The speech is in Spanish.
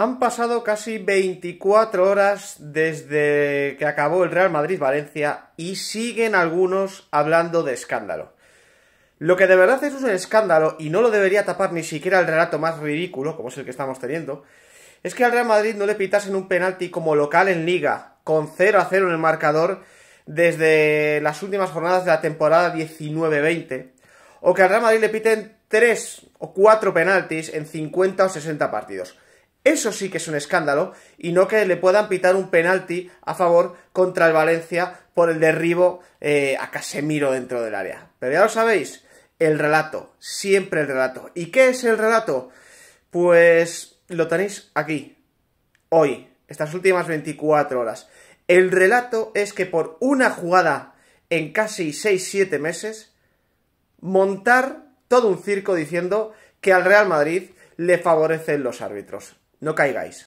Han pasado casi 24 horas desde que acabó el Real Madrid-Valencia y siguen algunos hablando de escándalo. Lo que de verdad es un escándalo, y no lo debería tapar ni siquiera el relato más ridículo, como es el que estamos teniendo, es que al Real Madrid no le pitasen un penalti como local en Liga, con 0 a 0 en el marcador desde las últimas jornadas de la temporada 19-20, o que al Real Madrid le piten 3 o 4 penaltis en 50 o 60 partidos. Eso sí que es un escándalo y no que le puedan pitar un penalti a favor contra el Valencia por el derribo eh, a Casemiro dentro del área. Pero ya lo sabéis, el relato, siempre el relato. ¿Y qué es el relato? Pues lo tenéis aquí, hoy, estas últimas 24 horas. El relato es que por una jugada en casi 6-7 meses, montar todo un circo diciendo que al Real Madrid le favorecen los árbitros. No caigáis.